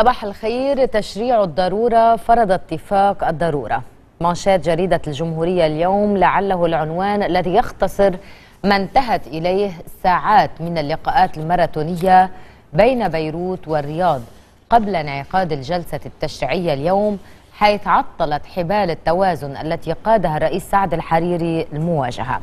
صباح الخير تشريع الضرورة فرض اتفاق الضرورة منشات جريدة الجمهورية اليوم لعله العنوان الذي يختصر ما انتهت إليه ساعات من اللقاءات الماراثونية بين بيروت والرياض قبل انعقاد الجلسة التشريعية اليوم حيث عطلت حبال التوازن التي قادها الرئيس سعد الحريري المواجهة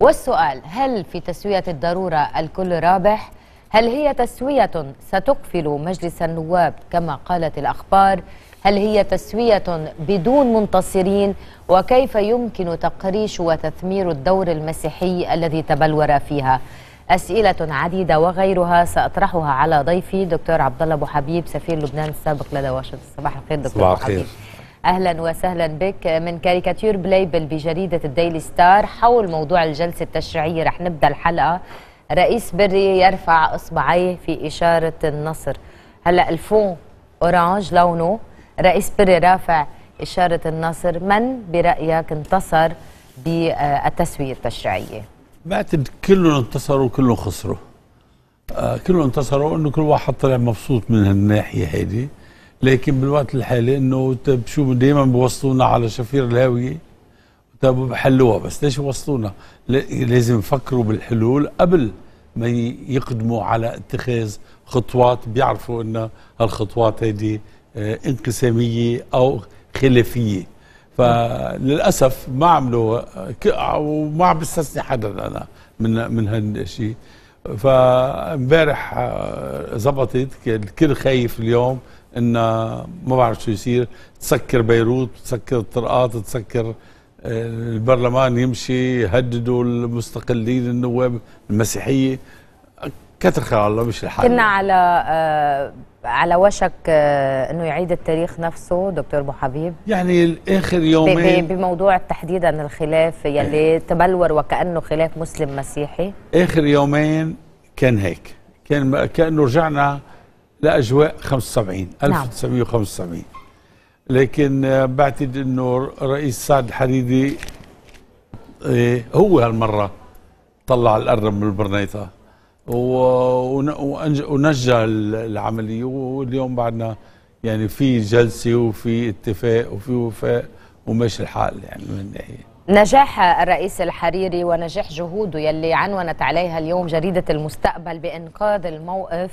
والسؤال هل في تسوية الضرورة الكل رابح؟ هل هي تسوية ستقفل مجلس النواب كما قالت الأخبار؟ هل هي تسوية بدون منتصرين؟ وكيف يمكن تقريش وتثمير الدور المسيحي الذي تبلور فيها؟ أسئلة عديدة وغيرها سأطرحها على ضيفي دكتور عبد الله أبو حبيب سفير لبنان السابق لدى واشنطن صباح الخير دكتور صباح الخير اهلا وسهلا بك من كاريكاتير بلايبل بجريده الديلي ستار حول موضوع الجلسه التشريعيه رح نبدا الحلقه رئيس بري يرفع اصبعيه في اشاره النصر هلا الفون اورانج لونه رئيس بري رافع اشاره النصر من برايك انتصر بالتسويه التشريعيه بعتقد كلهم انتصروا وكلهم خسروا آه كلهم انتصروا انه كل واحد طلع مبسوط من هالناحيه هذه لكن بالوقت الحالي انه شو دائما بوصلونا على شفير الهاويه طيب حلوها بس ليش وصلونا لازم يفكروا بالحلول قبل ما يقدموا على اتخاذ خطوات بيعرفوا ان هالخطوات هذه آه، انقساميه او خلافيه فللاسف ما عملوا وما عم بستثني حدا انا من من هالشيء فامبارح آه، زبطت الكل خايف اليوم انه ما بعرف شو يصير تسكر بيروت تسكر الطرقات تسكر البرلمان يمشي يهددوا المستقلين النواب المسيحيه كتر خير الله مش الحال كنا على آه على وشك آه انه يعيد التاريخ نفسه دكتور ابو حبيب يعني اخر يومين بموضوع تحديدا الخلاف يلي تبلور وكانه خلاف مسلم مسيحي اخر يومين كان هيك كان كانه رجعنا لاجواء 75 نعم. 1975 لكن بعتقد انه الرئيس سعد الحريري إيه، هو هالمره طلع القرب من البرنيطه ونجى العمليه واليوم بعدنا يعني في جلسه وفي اتفاق وفي وفاء وماشي الحال يعني من ناحيه نجاح الرئيس الحريري ونجاح جهوده يلي عنونت عليها اليوم جريدة المستقبل بإنقاذ الموقف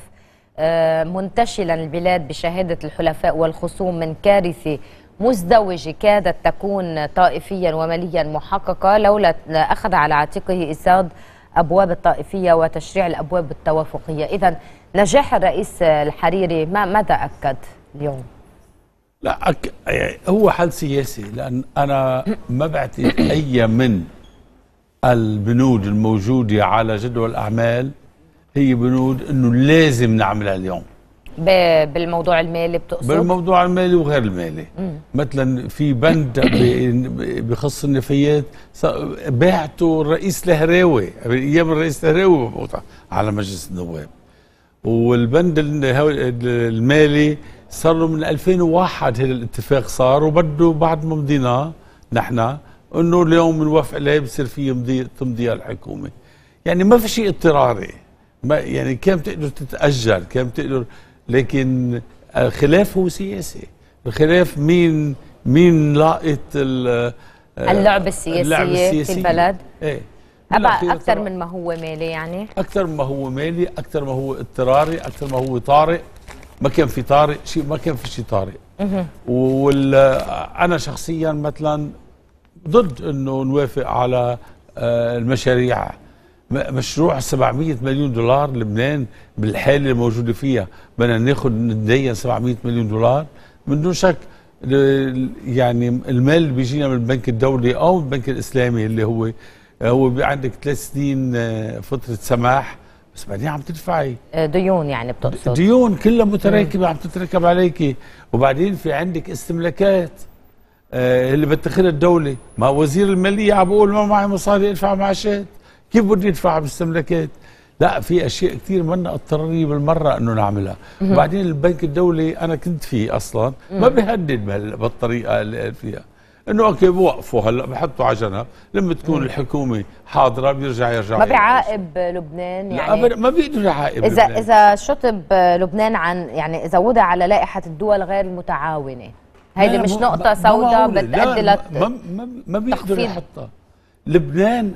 آه، منتشلا البلاد بشهادة الحلفاء والخصوم من كارثة مزدوجة كادت تكون طائفيا وماليا محققة لولا أخذ على عاتقه إساد أبواب الطائفية وتشريع الأبواب التوافقية إذا نجاح الرئيس الحريري ما ماذا أكد اليوم؟ لا أك... هو حل سياسي لأن أنا ما بعتقد أي من البنود الموجودة على جدول الأعمال هي بنود انه لازم نعملها اليوم بالموضوع المالي بتقصد؟ بالموضوع المالي وغير المالي مم. مثلا في بند بخص النفايات باعته الرئيس الهراوي ايام الرئيس الهراوي على مجلس النواب والبند المالي صار له من 2001 هذا الاتفاق صار وبده بعد ما مضيناه نحن انه اليوم بنوافق عليه بصير فيه تمضيها الحكومه يعني ما في شيء اضطراري ما يعني كم تقدر تتاجل كم تقدر لكن الخلاف هو سياسي الخلاف مين مين لاقط آه، اللعبة السياسية, السياسية في البلد ايه أكثر من ما هو مالي يعني أكثر ما هو مالي أكثر ما هو اضطراري أكثر ما هو طارئ ما كان في طارئ شيء ما كان في شيء طارئ وال أنا شخصيا مثلا ضد أنه نوافق على آه، المشاريع مشروع 700 مليون دولار لبنان بالحاله الموجوده فيها بدنا ناخذ ندين 700 مليون دولار من دون شك يعني المال اللي بيجينا من البنك الدولي او البنك الاسلامي اللي هو هو عندك ثلاث سنين آه، فتره سماح بس بعدين عم تدفعي آه، ديون يعني بتقصد ديون كلها متراكبه عم تتركب عليكي وبعدين في عندك استملاكات آه، اللي بتخذها الدوله ما وزير الماليه عم بقول ما معي مصاري ادفع معاشات كيف بدي يدفع مستملكات لا في اشياء كثير منا اضطراريه بالمره انه نعملها وبعدين البنك الدولي انا كنت فيه اصلا ما بيهدد بالطريقه اللي فيها انه اوكي بوقفوا هلا بحطوا على جنب لما تكون مم. الحكومه حاضره بيرجع يرجع ما بيعاقب لبنان يعني لا ما بيقدر يعاقب اذا لبنان. اذا شطب لبنان عن يعني اذا وضع على لائحه الدول غير المتعاونه هيدي مش نقطه سوداء بتؤدي لت ما, ما, ما بيقدر يحطها لبنان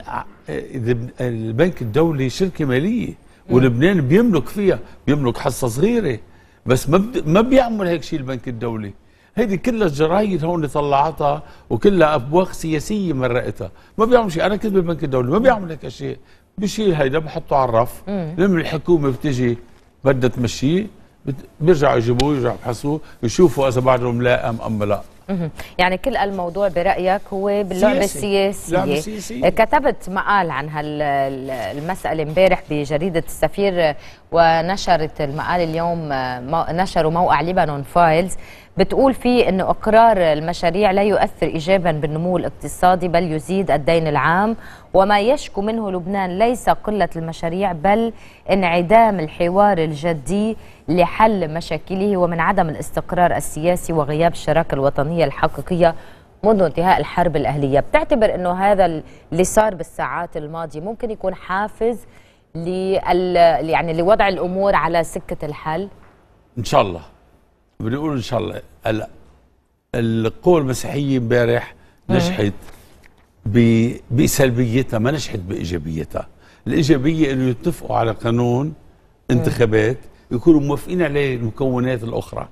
البنك الدولي شركه ماليه ولبنان بيملك فيها بيملك حصه صغيره بس ما ما بيعمل هيك شيء البنك الدولي هيدي كلها الجرايد هون طلعتها وكلها ابواق سياسيه مرقتها ما بيعمل شيء انا كنت بالبنك الدولي ما بيعمل هيك شيء بشيل هيدا بحطه على الرف لما الحكومه بتجي بدها تمشيه بيرجعوا يجيبوه يرجعوا يبحثوه يشوفوا اذا بعده ملائم ام لا يعني كل الموضوع برأيك هو باللعبة السياسية السياسي. كتبت مقال عن هالمسألة امبارح بجريدة السفير ونشرت المقال اليوم نشروا موقع ليبانون فايلز بتقول فيه انه إقرار المشاريع لا يؤثر إيجابا بالنمو الاقتصادي بل يزيد الدين العام وما يشكو منه لبنان ليس قلة المشاريع بل انعدام الحوار الجدي لحل مشاكله ومن عدم الاستقرار السياسي وغياب الشراكة الوطنية الحقيقية منذ انتهاء الحرب الأهلية بتعتبر أنه هذا اللي صار بالساعات الماضية ممكن يكون حافز لل... يعني لوضع الأمور على سكة الحل إن شاء الله بنقول إن شاء الله هلا القوى المسيحية امبارح نجحت ب... بسلبيتها ما نجحت بإيجابيتها الإيجابية أنه يتفقوا على قانون انتخابات يكونوا موافقين عليه المكونات الاخرى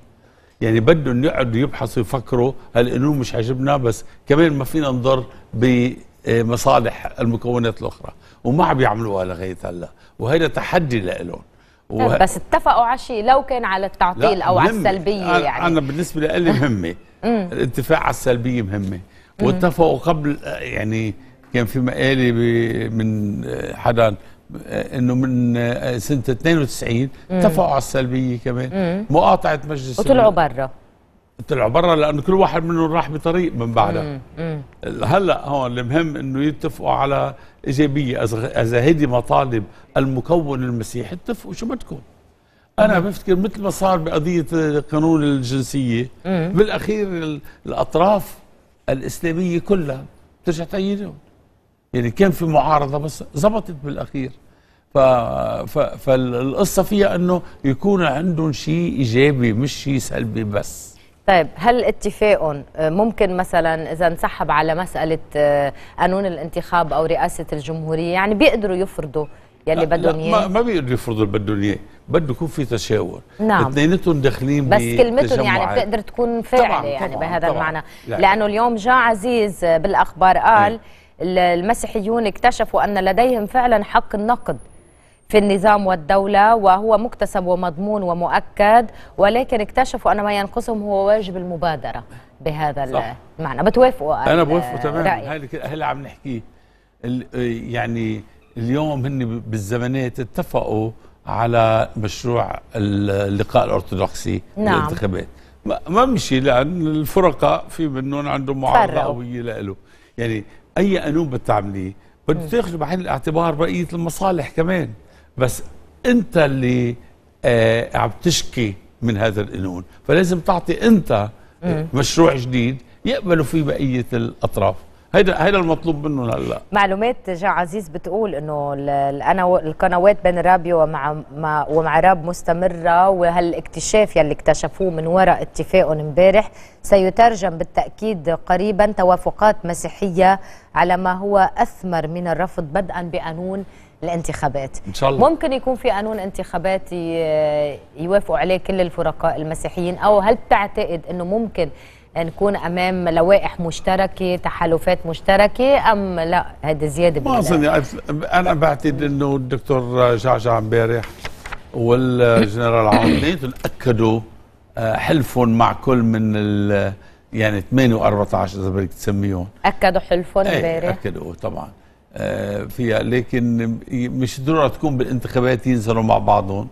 يعني بدهم يقعدوا يبحثوا يفكروا هل انه مش عاجبنا بس كمان ما فينا نضر بمصالح المكونات الاخرى وما عم يعملوها لغايه هلا وهذا تحدي لهم طيب، وه... بس اتفقوا على شيء لو كان على التعطيل او على السلبيه يعني انا بالنسبه لي مهمه الاتفاق على السلبيه مهمه واتفقوا قبل يعني كان في مقاله من حدا انه من آه، سنه 92 اتفقوا على السلبيه كمان مقاطعه مجلس وطلعوا برا طلعوا برا لانه كل واحد منهم راح بطريق من بعدها هلا هون المهم انه يتفقوا على ايجابيه اذا هيدي مطالب المكون المسيحي اتفقوا شو بدكم انا بفتكر مثل ما صار بقضيه قانون الجنسيه بالاخير الاطراف الاسلاميه كلها بترجع تأيدهم يعني كان في معارضه بس زبطت بالاخير ف... ف... فالقصه فيها انه يكون عندهم شيء ايجابي مش شيء سلبي بس طيب هل اتفاق ممكن مثلا اذا انسحب على مساله قانون الانتخاب او رئاسه الجمهوريه يعني بيقدروا يفرضوا يلي بدهم اياه ما, ما بيقدروا يفرضوا اللي بدهم اياه بده يكون في تشاور نعم اثنيناتهم داخلين بس كلمتهم يعني بتقدر تكون فاعله يعني طبعاً بهذا طبعاً المعنى لا لانه اليوم جاء عزيز بالاخبار قال ايه. المسيحيون اكتشفوا أن لديهم فعلا حق النقد في النظام والدولة وهو مكتسب ومضمون ومؤكد ولكن اكتشفوا أن ما ينقصهم هو واجب المبادرة بهذا صح. المعنى بتوافقوا أنا بوافقوا تماما هلا عم نحكي يعني اليوم هن بالزمانات اتفقوا على مشروع اللقاء الأرثوذكسي نعم. الانتخابات ما مشي لأن الفرقاء في منهم عندهم معارضة قوية له يعني اي قانون بتعمليه بده تاخذ بعين الاعتبار بقيه المصالح كمان بس انت اللي آه عم تشكي من هذا القانون فلازم تعطي انت مشروع جديد يقبلوا فيه بقيه الاطراف هيدا هيدا المطلوب منهم هلا معلومات جا عزيز بتقول انه انا القنوات بين رابيو ومع ما ومع راب مستمره وهالاكتشاف يلي اكتشفوه من وراء اتفاقهم امبارح سيترجم بالتاكيد قريبا توافقات مسيحيه على ما هو اثمر من الرفض بدءا بقانون الانتخابات إن شاء الله. ممكن يكون في قانون انتخابات آه، يوافقوا عليه كل الفرقاء المسيحيين او هل تعتقد انه ممكن نكون امام لوائح مشتركه تحالفات مشتركه ام لا هذا زياده ما اظن انا بعتقد انه الدكتور جعجع امبارح والجنرال عون اكدوا آه، حلفهم مع كل من ال يعني 8 و14 اذا بدك تسميهم اكدوا حلفهم إيه، امبارح اكدوا طبعا آه، فيها لكن مش ضروره تكون بالانتخابات ينزلوا مع بعضهم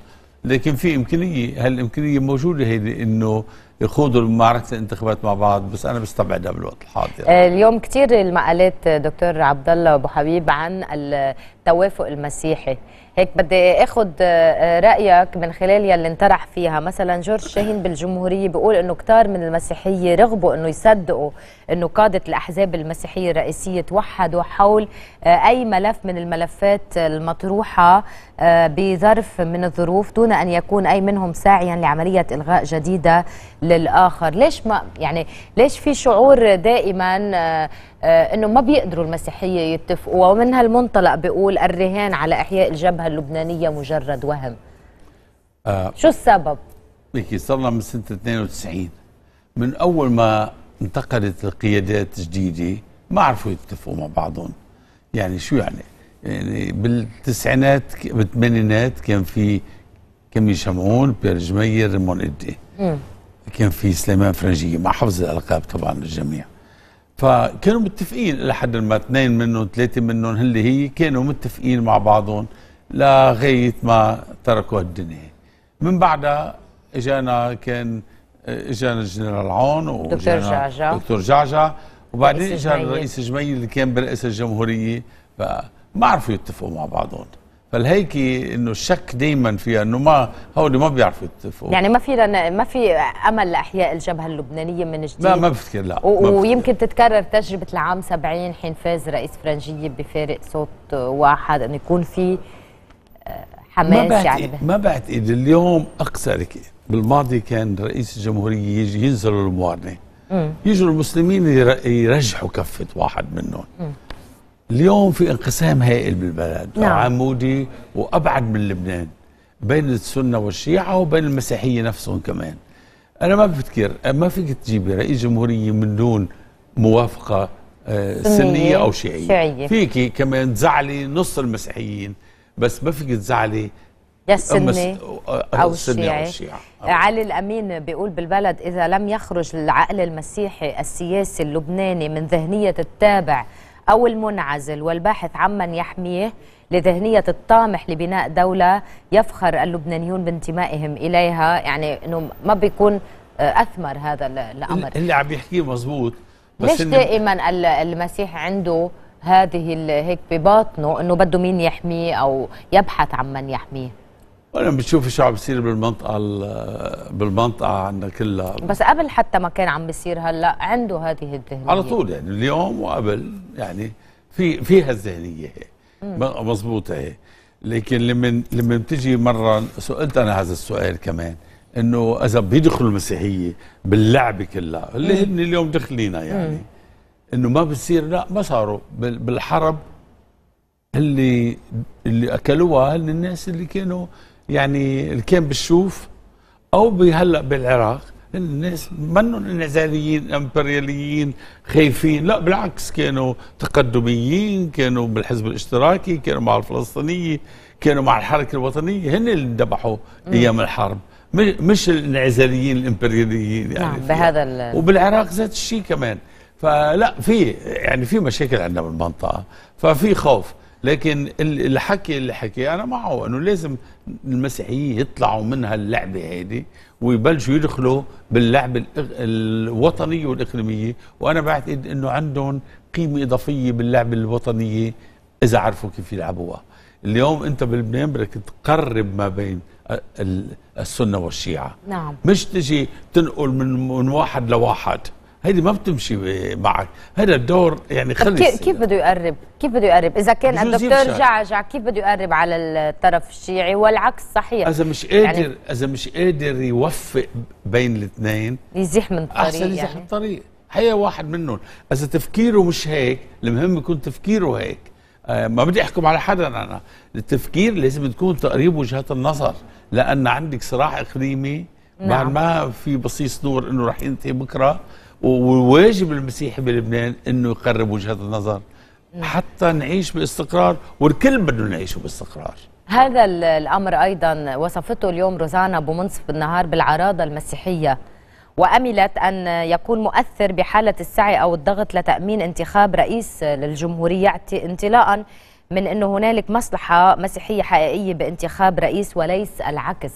لكن في امكانيه هالامكانيه موجوده هيدي انه يخوضوا معركه الانتخابات مع بعض بس انا بستبعدها بالوقت الحاضر آه، اليوم كثير المقالات آه، دكتور عبد الله ابو حبيب عن التوافق المسيحي هيك بدي اخذ آه، رايك من خلال يلي انطرح فيها مثلا جورج شاهين بالجمهوريه بيقول انه كثار من المسيحيه رغبوا انه يصدقوا انه قاده الاحزاب المسيحيه الرئيسيه توحدوا حول اي ملف من الملفات المطروحه بظرف من الظروف دون ان يكون اي منهم ساعيا لعمليه الغاء جديده ل للاخر ليش ما يعني ليش في شعور دائما آه، آه، انه ما بيقدروا المسيحيه يتفقوا ومن هالمنطلق بيقول الرهان على احياء الجبهه اللبنانيه مجرد وهم آه شو السبب ليكي صرنا من سنه 92 من اول ما انتقلت القيادات جديده ما عرفوا يتفقوا مع بعضهم يعني شو يعني يعني بالتسعينات بالثمانينات كان في كمي شمعون بير جمير ريمون إدي كان في سليمان فرنجيه مع حفظ الالقاب طبعا للجميع فكانوا متفقين الى حد ما اثنين منهم ثلاثه منهم اللي هي كانوا متفقين مع بعضهم لغايه ما تركوا الدنيا من بعدها اجانا كان اجانا الجنرال عون ودكتور جعجع دكتور جعجع وبعدين اجى الرئيس جميل اللي كان برئاسه الجمهوريه فما عرفوا يتفقوا مع بعضهم فالهيكي انه الشك دائما فيها انه ما هول ما بيعرفوا يتفقوا يعني ما في ما في امل لاحياء الجبهه اللبنانيه من جديد لا ما بفتكر لا ويمكن تتكرر تجربه العام 70 حين فاز رئيس فرنجيه بفارق صوت واحد انه يكون في آه، حماس ما يعني ما بعتقد اليوم اقصى بالماضي كان رئيس الجمهوريه يجي ينزلوا الموارنه يجوا المسلمين يرجحوا كفه واحد منهم اليوم في انقسام هائل بالبلد نعم. عمودي وابعد من لبنان بين السنه والشيعه وبين المسيحيه نفسهم كمان انا ما بفكر ما فيك تجيبي رئيس جمهوريه من دون موافقه آه، سنيه او شيعيه, شيعية. فيكي كمان تزعلي نص المسيحيين بس ما فيك تزعلي يا السنة أو الشيعي علي الأمين بيقول بالبلد إذا لم يخرج العقل المسيحي السياسي اللبناني من ذهنية التابع أو المنعزل والباحث عمن يحميه لذهنية الطامح لبناء دولة يفخر اللبنانيون بانتمائهم إليها يعني أنه ما بيكون آه، أثمر هذا الأمر اللي عم بيحكيه مزبوط بس مش دائما المسيح عنده هذه هيك بباطنه أنه بده مين يحميه أو يبحث عن من يحميه وانا بتشوف شو عم بيصير بالمنطقه بالمنطقه عندنا كلها بس قبل حتى ما كان عم بيصير هلا عنده هذه الذهنيه على طول يعني اليوم وقبل يعني في فيها الذهنيه مضبوطه هي لكن لما لما بتجي مره سالت انا هذا السؤال كمان انه اذا بيدخلوا المسيحيه باللعبه كلها اللي هن اليوم دخلينا يعني انه ما بتصير لا ما صاروا بالحرب اللي اللي اكلوها هن الناس اللي كانوا يعني اللي كان بالشوف او هلا بالعراق الناس منهم انعزاليين امبرياليين خايفين لا بالعكس كانوا تقدميين كانوا بالحزب الاشتراكي كانوا مع الفلسطينيه كانوا مع الحركه الوطنيه هن اللي ذبحوا ايام الحرب مش الانعزاليين الامبرياليين يعني نعم بهذا وبالعراق ذات الشيء كمان فلا في يعني في مشاكل عندنا بالمنطقه ففي خوف لكن الحكي اللي حكي انا معه انه لازم المسيحيين يطلعوا من هاللعبه هذه ويبلشوا يدخلوا باللعبه الوطنيه والاقليميه وانا بعتقد انه عندهم قيمه اضافيه باللعبه الوطنيه اذا عرفوا كيف يلعبوها اليوم انت بلبنان بدك تقرب ما بين السنه والشيعه نعم مش تجي تنقل من واحد لواحد هيدي ما بتمشي معك هذا الدور يعني خلص كيف, كيف بده يقرب كيف بده يقرب اذا كان الدكتور جعجع كيف بده يقرب على الطرف الشيعي والعكس صحيح اذا مش قادر يعني اذا مش قادر يوفق بين الاثنين يزيح من الطريق احسن يزيح يعني. الطريق هي واحد منهم اذا تفكيره مش هيك المهم يكون تفكيره هيك آه ما بدي احكم على حدا انا التفكير لازم تكون تقريب وجهات النظر لان عندك صراع اقليمي نعم. بعد ما في بصيص نور انه رح ينتهي بكره وواجب المسيحي بلبنان انه يقرب وجهه النظر حتى نعيش باستقرار والكل بده نعيش باستقرار هذا الامر ايضا وصفته اليوم روزانا ابو منصف بالعراضه المسيحيه وأملت أن يكون مؤثر بحالة السعي أو الضغط لتأمين انتخاب رئيس للجمهورية انطلاقا من أنه هنالك مصلحة مسيحية حقيقية بانتخاب رئيس وليس العكس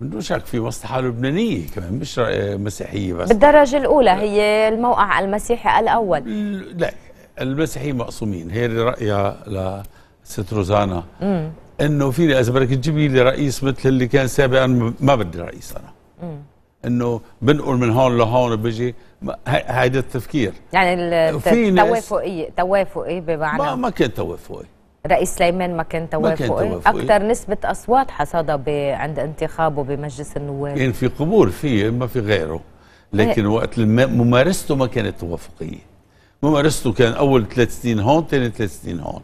من دون شك في مصلحة لبنانية كمان مش مسيحية بس بالدرجة الأولى هي الموقع المسيحي الأول لا المسيحيين مقسومين هي رأيها لست روزانا انه في اذا بدك تجيبي لي رئيس مثل اللي كان سابقا ما بدي رئيس انا انه بنقل من هون لهون بيجي هيدا التفكير يعني التوافقية توافقي بمعنى ما ما كان توافقي رئيس سليمان ما كان توافقي اكثر نسبه اصوات حصادها عند انتخابه بمجلس النواب كان يعني في قبول فيه ما في غيره لكن هي. إيه. وقت ممارسته ما كانت توافقيه ممارسته كان اول ثلاث سنين هون ثاني ثلاث سنين هون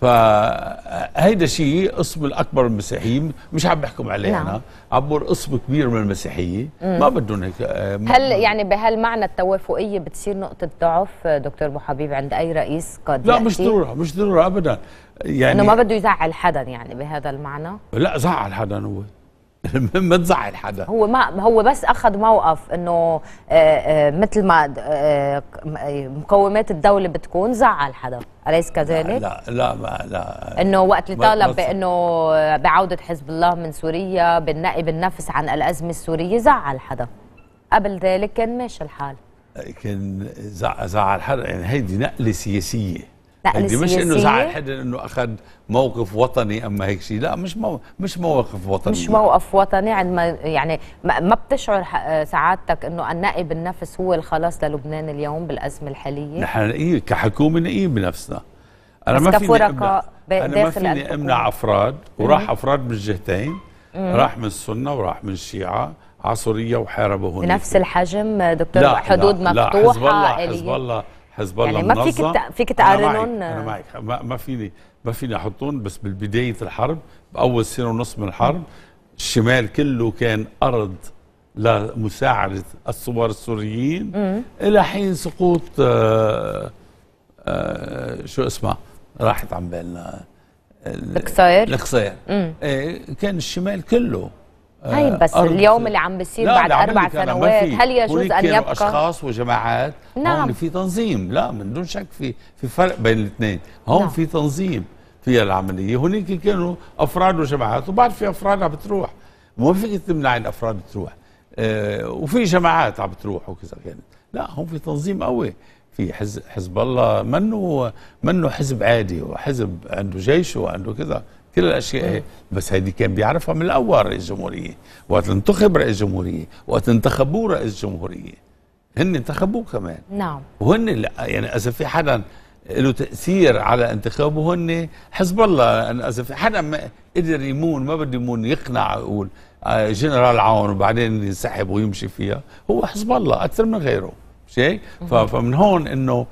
فهيدا شيء قسم الاكبر من المسيحيين مش عم بحكم عليه نعم. انا عبر قسم كبير من المسيحيه ما بدهم هيك آه، هل يعني بهالمعنى التوافقيه بتصير نقطه ضعف دكتور ابو حبيب عند اي رئيس قد لا يأتي؟ مش ضروره مش ضروره ابدا يعني انه ما بده يزعل حدا يعني بهذا المعنى لا زعل حدا هو ما تزعل حدا هو ما هو بس اخذ موقف انه آه، آه، مثل ما آه، مقومات الدوله بتكون زعل حدا اليس كذلك لا لا ما لا انه وقت اللي طالب بانه بعوده حزب الله من سوريا بالنقي بالنفس عن الازمه السوريه زعل حدا قبل ذلك كان ماشي الحال كان زعل حدا يعني هيدي نقله سياسيه لا يعني مش انه زعل حدا انه اخذ موقف وطني اما هيك شيء لا مش مو مش موقف وطني مش موقف وطني عندما يعني ما بتشعر سعادتك انه النائب النفس هو الخلاص للبنان اليوم بالازمه الحاليه نحن إيه كحكومه نقيم بنفسنا انا ما فيني امنع انا ما فيني امنع افراد وراح افراد من الجهتين راح من السنه وراح من الشيعه عصريه وحاربه هناك بنفس الحجم دكتور لا حدود لا مفتوحه لا حزب الله حزب الله حزب الله يعني ما فيك فيك تقارنهم انا آه. معك ما, ما فيني ما فيني احطهم بس بالبدايه الحرب باول سنه ونص من الحرب الشمال كله كان ارض لمساعده الثوار السوريين مم. الى حين سقوط آآ آه، آآ آه، شو اسمه راحت عن بالنا القصير القصير إيه، كان الشمال كله طيب بس اليوم اللي عم بيصير بعد اربع سنوات هل يجوز ان يبقى اشخاص وجماعات نعم هون في تنظيم لا من دون شك في في فرق بين الاثنين هون نعم. في تنظيم في العمليه هناك كانوا افراد وجماعات وبعد في افراد عم بتروح ما فيك تمنع الافراد تروح آه وفي جماعات عم بتروح وكذا كانت لا هون في تنظيم قوي في حزب الله منه منه حزب عادي وحزب عنده جيشه وعنده كذا كل الاشياء هي بس هيدي كان بيعرفها من الاول رئيس جمهوريه وقت انتخب رئيس جمهوريه وقت انتخبوه رئيس جمهوريه هن انتخبوه كمان نعم وهن لا يعني اذا في حدا له تاثير على انتخابه هن حزب الله يعني اذا في حدا ما قدر يمون ما بده يمون يقنع يقول آه، جنرال عون وبعدين ينسحب ويمشي فيها هو حزب الله اكثر من غيره مش هيك فمن هون انه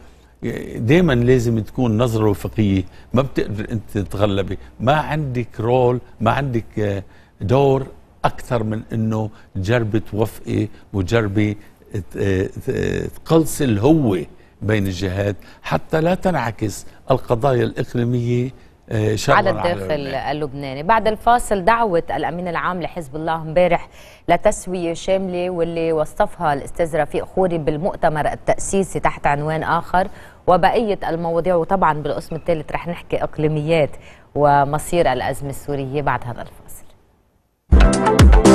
دايما لازم تكون نظره وفقيه ما بتقدر انت تتغلبي ما عندك رول ما عندك آه، دور اكثر من انه تجربي توفقي وجربي تقلص آه، آه، الهوه بين الجهات حتى لا تنعكس القضايا الاقليميه على الداخل اللبناني بعد الفاصل دعوة الأمين العام لحزب الله امبارح لتسوية شاملة واللي وصفها الأستاذ رفيق خوري بالمؤتمر التأسيسي تحت عنوان آخر وبقية المواضيع وطبعا بالقسم الثالث رح نحكي إقليميات ومصير الأزمة السورية بعد هذا الفاصل